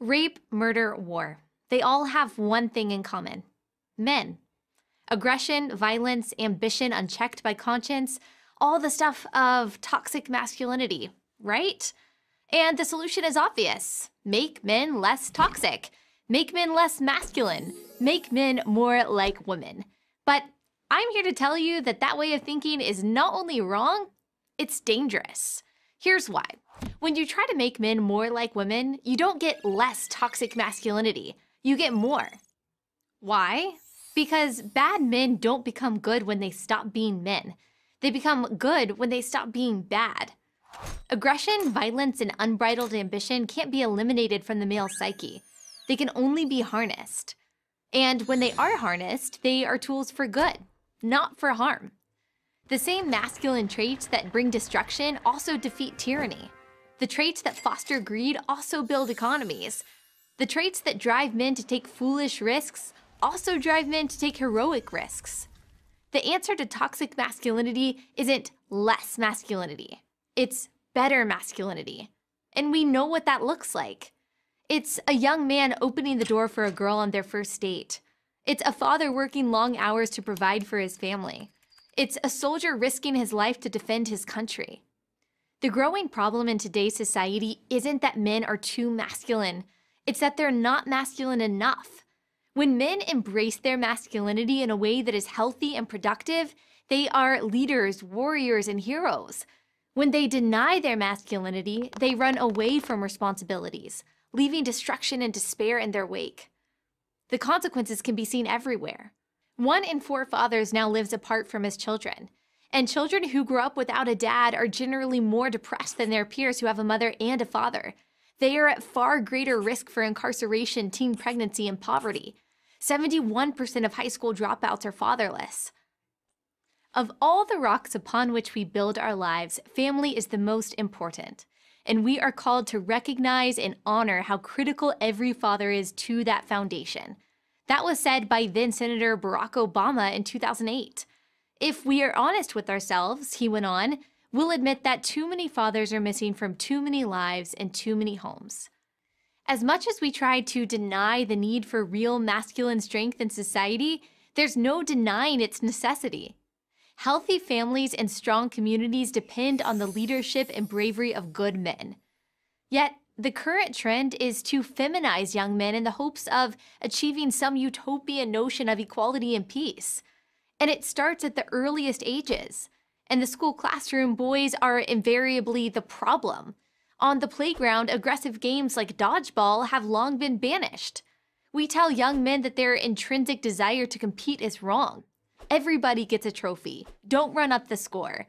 Rape, murder, war. They all have one thing in common men. Aggression, violence, ambition unchecked by conscience, all the stuff of toxic masculinity, right? And the solution is obvious make men less toxic, make men less masculine, make men more like women. But I'm here to tell you that that way of thinking is not only wrong, it's dangerous. Here's why. When you try to make men more like women, you don't get less toxic masculinity, you get more. Why? Because bad men don't become good when they stop being men. They become good when they stop being bad. Aggression, violence, and unbridled ambition can't be eliminated from the male psyche. They can only be harnessed. And when they are harnessed, they are tools for good, not for harm. The same masculine traits that bring destruction also defeat tyranny. The traits that foster greed also build economies. The traits that drive men to take foolish risks also drive men to take heroic risks. The answer to toxic masculinity isn't less masculinity, it's better masculinity. And we know what that looks like. It's a young man opening the door for a girl on their first date. It's a father working long hours to provide for his family. It's a soldier risking his life to defend his country. The growing problem in today's society isn't that men are too masculine, it's that they're not masculine enough. When men embrace their masculinity in a way that is healthy and productive, they are leaders, warriors, and heroes. When they deny their masculinity, they run away from responsibilities, leaving destruction and despair in their wake. The consequences can be seen everywhere. One in four fathers now lives apart from his children. And children who grow up without a dad are generally more depressed than their peers who have a mother and a father. They are at far greater risk for incarceration, teen pregnancy, and poverty. 71% of high school dropouts are fatherless. Of all the rocks upon which we build our lives, family is the most important. And we are called to recognize and honor how critical every father is to that foundation. That was said by then Senator Barack Obama in 2008. If we are honest with ourselves, he went on, we'll admit that too many fathers are missing from too many lives and too many homes. As much as we try to deny the need for real masculine strength in society, there's no denying its necessity. Healthy families and strong communities depend on the leadership and bravery of good men. Yet, the current trend is to feminize young men in the hopes of achieving some utopian notion of equality and peace. And it starts at the earliest ages. In the school classroom, boys are invariably the problem. On the playground, aggressive games like dodgeball have long been banished. We tell young men that their intrinsic desire to compete is wrong. Everybody gets a trophy. Don't run up the score.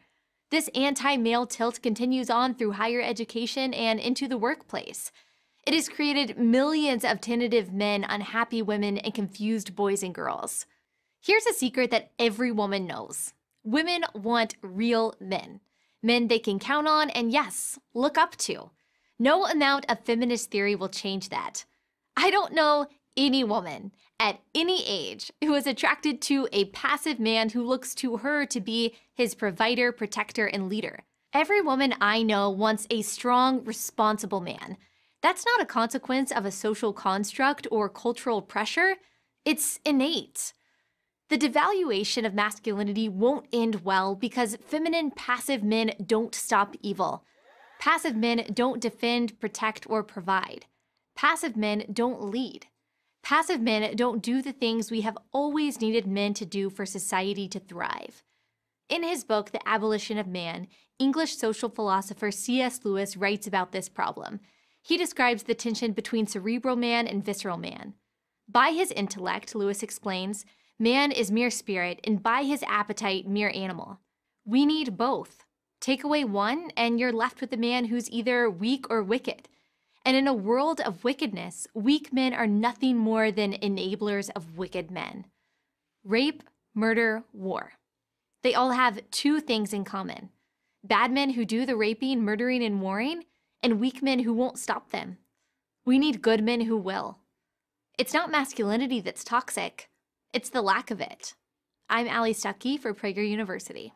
This anti-male tilt continues on through higher education and into the workplace. It has created millions of tentative men, unhappy women, and confused boys and girls. Here's a secret that every woman knows women want real men, men they can count on and, yes, look up to. No amount of feminist theory will change that. I don't know any woman at any age who is attracted to a passive man who looks to her to be his provider, protector, and leader. Every woman I know wants a strong, responsible man. That's not a consequence of a social construct or cultural pressure, it's innate. The devaluation of masculinity won't end well because feminine passive men don't stop evil. Passive men don't defend, protect, or provide. Passive men don't lead. Passive men don't do the things we have always needed men to do for society to thrive. In his book, The Abolition of Man, English social philosopher C.S. Lewis writes about this problem. He describes the tension between cerebral man and visceral man. By his intellect, Lewis explains, Man is mere spirit, and by his appetite, mere animal. We need both. Take away one, and you're left with a man who's either weak or wicked. And in a world of wickedness, weak men are nothing more than enablers of wicked men rape, murder, war. They all have two things in common bad men who do the raping, murdering, and warring, and weak men who won't stop them. We need good men who will. It's not masculinity that's toxic, it's the lack of it. I'm Ali Stuckey for Prager University.